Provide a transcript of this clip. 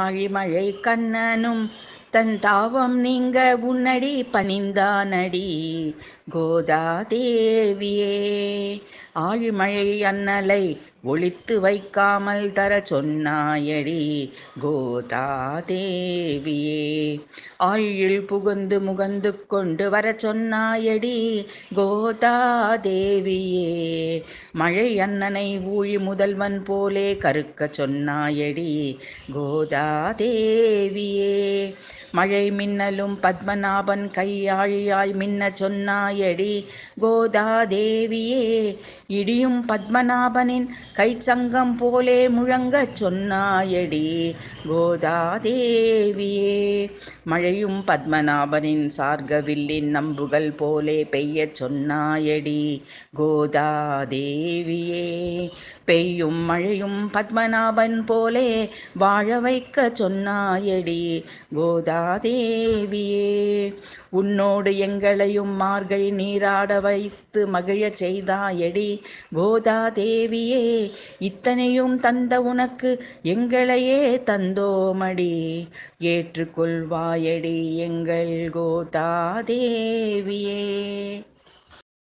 ஆழிமழை கண்ணனும் தன் தாவம் நீங்க உன்னடி பணிந்தானடி கோதா தேவியே ஆழிமழை அன்னலை ஒழித்து வைக்காமல் தர சொன்னாயடி கோதா தேவியே ஆயுள் புகுந்து முகந்து கொண்டு வர சொன்னாயடி கோதா தேவியே மழை அண்ணனை ஊழி முதல்வன் போலே கருக்க சொன்னாயடி கோதா தேவியே மழை மின்னலும் பத்மநாபன் கையாழியாய் மின்ன சொன்னாயடி கோதா தேவியே இடியும் பத்மநாபனின் கை சங்கம் போலே முழங்க சொன்னாயடி கோதாதேவியே மழையும் பத்மநாபனின் சார்கவில்லின் நம்புகள் போலே பெய்ய சொன்னாயடி கோதாதேவியே பெய்யும் மழையும் பத்மநாபன் போலே வாழ வைக்க சொன்னாயடி கோதாதேவியே உன்னோடு எங்களையும் மார்கை நீராட வைத்து மகிழச் செய்தாயடி கோதாதேவியே இத்தனையும் தந்த உனக்கு எங்களையே தந்தோமடி ஏற்றுக்கொள்வாயடி எங்கள் கோதா தேவியே